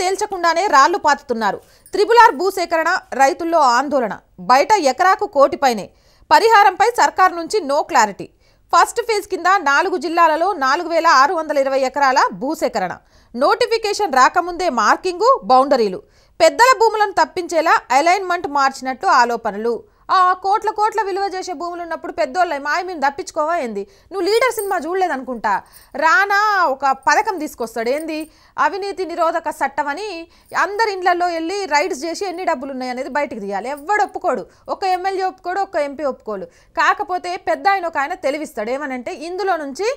తేల్చకుండానే రాళ్లు పాతుతున్నారు త్రిబులార్ భూసేకరణ రైతుల్లో ఆందోళన బయట ఎకరాకు కోటిపైనే పరిహారంపై సర్కార్ నుంచి నో క్లారిటీ ఫస్ట్ ఫేజ్ కింద నాలుగు జిల్లాలలో నాలుగు వేల ఆరు వందల ఇరవై ఎకరాల భూసేకరణ నోటిఫికేషన్ రాకముందే మార్కింగు బౌండరీలు పెద్దల భూములను తప్పించేలా అలైన్మెంట్ మార్చినట్టు ఆలోపనలు కోట్ల కోట్ల విలువ చేసే భూములు ఉన్నప్పుడు పెద్దోళ్ళు మాయ మేము తప్పించుకోవా ఏంది నువ్వు లీడర్ సినిమా చూడలేదనుకుంటా రానా ఒక పథకం తీసుకొస్తాడు ఏంది అవినీతి నిరోధక చట్టం అని అందరి ఇండ్లలో వెళ్ళి రైడ్స్ చేసి ఎన్ని డబ్బులు ఉన్నాయనేది బయటకు తీయాలి ఎవడు ఒప్పుకోడు ఒక ఎమ్మెల్యే ఒప్పుకోడు ఒక ఎంపీ ఒప్పుకోడు కాకపోతే పెద్ద ఆయన ఒక ఆయన తెలివిస్తాడు ఏమనంటే ఇందులో నుంచి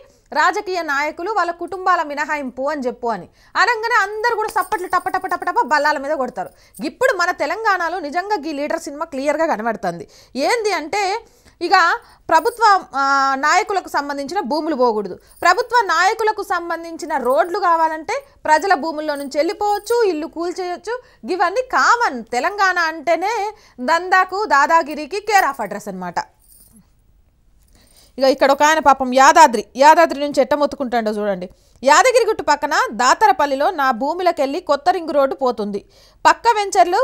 రాజకీయ నాయకులు వాళ్ళ కుటుంబాల మినహాయింపు అని చెప్పు అని అనగానే అందరు కూడా సప్పట్లు టప్ప టప్ప టప్ప బల్లాల మీద కొడతారు ఇప్పుడు మన తెలంగాణలో నిజంగా ఈ లీడర్ సినిమా క్లియర్గా కనబడుతుంది ఏంది అంటే ఇక ప్రభుత్వ నాయకులకు సంబంధించిన భూములు పోకూడదు ప్రభుత్వ నాయకులకు సంబంధించిన రోడ్లు కావాలంటే ప్రజల భూముల్లో నుంచి వెళ్ళిపోవచ్చు ఇల్లు కూల్చేయచ్చు ఇవన్నీ కామన్ తెలంగాణ అంటేనే దందాకు దాదాగిరికి కేర్ ఆఫ్ అడ్రస్ అనమాట ఇక ఇక్కడ ఒక ఆయన పాపం యాదాద్రి యాదాద్రి నుంచి ఎట్ట మొత్తుకుంటాడో చూడండి గుట్టు పక్కన దాతరపల్లిలో నా భూమిలోకెళ్ళి కొత్త రింగు రోడ్డు పోతుంది పక్క వెంచర్లు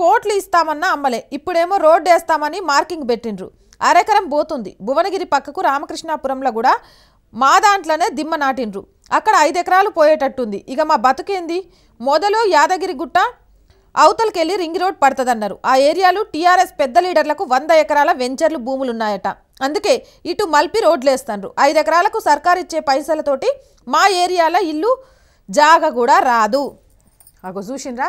కోట్లు ఇస్తామన్న అమ్మలే ఇప్పుడేమో రోడ్డు వేస్తామని మార్కింగ్ పెట్టిండ్రు అరెకరం పోతుంది భువనగిరి పక్కకు రామకృష్ణాపురంలో కూడా మా దాంట్లోనే దిమ్మ నాటిండ్రు అక్కడ ఐదు ఎకరాలు పోయేటట్టుంది ఇక మా బతుకేంది మొదలు యాదగిరి గుట్ట అవతలకెళ్లి రింగ్ రోడ్ పడుతుందన్నారు ఆ ఏరియాలో టీఆర్ఎస్ పెద్ద లీడర్లకు వంద ఎకరాల వెంచర్లు భూములున్నాయట అందుకే ఇటు మల్పి రోడ్లేస్తారు ఐదు ఎకరాలకు సర్కారు ఇచ్చే పైసలతోటి మా ఏరియాల ఇల్లు జాగ కూడా రాదు అగో చూసిండ్రా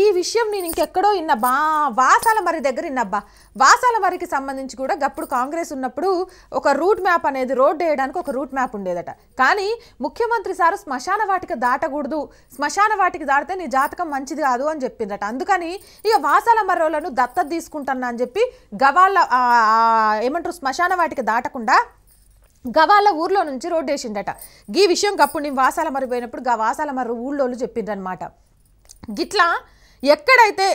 ఈ విషయం నేను ఇంకెక్కడో ఇన్నబ్బా వాసాల మరి దగ్గర ఇన్నబ్బా వాసాల మరికి సంబంధించి కూడా గప్పుడు కాంగ్రెస్ ఉన్నప్పుడు ఒక రూట్ మ్యాప్ అనేది రోడ్డు వేయడానికి ఒక రూట్ మ్యాప్ ఉండేదట కానీ ముఖ్యమంత్రి సారు శ్మశాన వాటికి దాటకూడదు శ్మశాన వాటికి దాటితే నీ జాతకం మంచిది కాదు అని చెప్పిందట అందుకని ఇక వాసాల మరోలను దత్తత తీసుకుంటాను అని చెప్పి గవాళ్ళ ఏమంటారు శ్మశాన వాటికి దాటకుండా గవాళ్ళ ఊర్లో నుంచి రోడ్డు వేసిండట ఈ విషయం గప్పుడు నేను వాసాల మరి పోయినప్పుడు గా వాసాల మరి ఊళ్ళోళ్ళు చెప్పిండ్రనమాట గిట్లా ఎక్కడైతే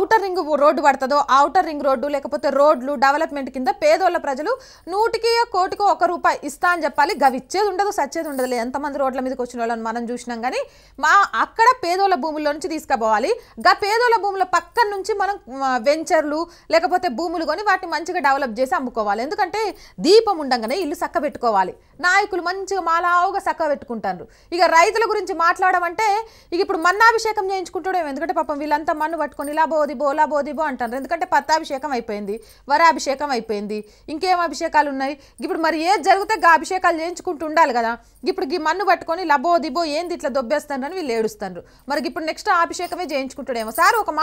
ఔటర్ రింగ్ రోడ్డు పడుతుందో ఔటర్ రింగ్ రోడ్డు లేకపోతే రోడ్లు డెవలప్మెంట్ కింద పేదోళ్ళ ప్రజలు నూటికి కోటికి ఒక రూపాయి ఇస్తా అని చెప్పాలి గవి ఇచ్చేది ఉండదు సచ్చేది ఉండదు ఎంతమంది రోడ్ల మీదకి వచ్చిన వాళ్ళని మనం చూసినాం కానీ మా అక్కడ పేదోళ్ళ భూముల్లో నుంచి తీసుకుపోవాలి గా పేదోళ్ళ భూముల పక్కన నుంచి మనం వెంచర్లు లేకపోతే భూములు కొని వాటిని మంచిగా డెవలప్ చేసి అమ్ముకోవాలి ఎందుకంటే దీపం ఉండగానే ఇల్లు చక్క పెట్టుకోవాలి నాయకులు మంచిగా మాలావుగా చక్క పెట్టుకుంటారు ఇక రైతుల గురించి మాట్లాడమంటే ఇక ఇప్పుడు మన్నాభిషేకం చేయించుకుంటాడేమో ఎందుకంటే పాపం వీళ్ళంతా మన్ను పట్టుకొని బోలా బోది బోలా అంటారు ఎందుకంటే పత్తాభిషేకం అయిపోయింది వరాభిషేకం అయిపోయింది ఇంకేం అభిషేకాలు ఉన్నాయి ఇప్పుడు మరి ఏది జరిగితే గా అభిషేకాలు చేయించుకుంటూ ఉండాలి కదా ఇప్పుడు ఈ మన్ను పట్టుకొని లబోదిబో ఏంది ఇట్లా దొబ్బేస్తాను అని వీళ్ళు ఏడుస్తారు మరి ఇప్పుడు నెక్స్ట్ అభిషేకమే చేయించుకుంటాడేమో సార్ ఒక